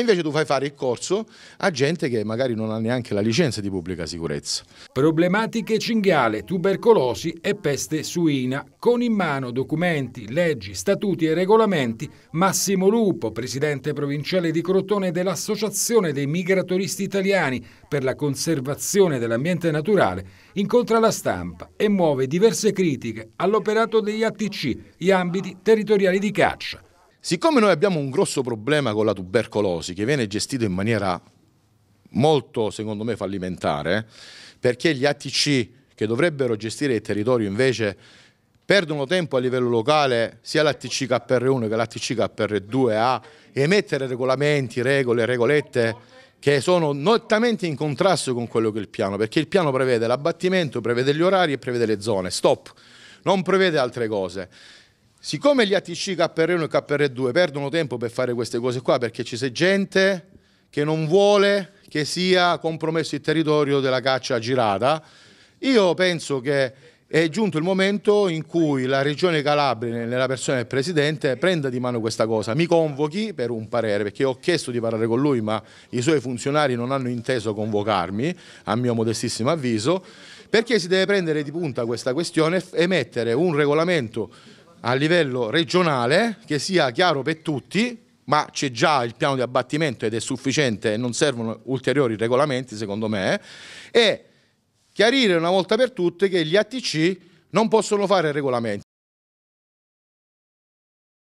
invece tu fai fare il corso a gente che magari non ha neanche la licenza di pubblica sicurezza. Problematiche cinghiale, tubercolosi e peste suina. Con in mano documenti, leggi, statuti e regolamenti, Massimo Lupo, presidente provinciale di Crotone dell'Associazione dei Migratoristi Italiani per la conservazione dell'ambiente naturale, incontra la stampa e muove diverse critiche all'operato degli ATC, gli ambiti territoriali di caccia. Siccome noi abbiamo un grosso problema con la tubercolosi che viene gestito in maniera molto, secondo me, fallimentare, perché gli ATC che dovrebbero gestire il territorio invece perdono tempo a livello locale sia l'ATC KR1 che l'ATC KR2 a emettere regolamenti, regole, regolette che sono nettamente in contrasto con quello che è il piano, perché il piano prevede l'abbattimento, prevede gli orari e prevede le zone, stop, non prevede altre cose. Siccome gli ATC KR1 e KR2 perdono tempo per fare queste cose qua perché ci sei gente che non vuole che sia compromesso il territorio della caccia girata, io penso che è giunto il momento in cui la Regione Calabria, nella persona del Presidente, prenda di mano questa cosa, mi convochi per un parere, perché ho chiesto di parlare con lui, ma i suoi funzionari non hanno inteso convocarmi, a mio modestissimo avviso, perché si deve prendere di punta questa questione e mettere un regolamento a livello regionale che sia chiaro per tutti, ma c'è già il piano di abbattimento ed è sufficiente e non servono ulteriori regolamenti secondo me, e chiarire una volta per tutte che gli ATC non possono fare regolamenti.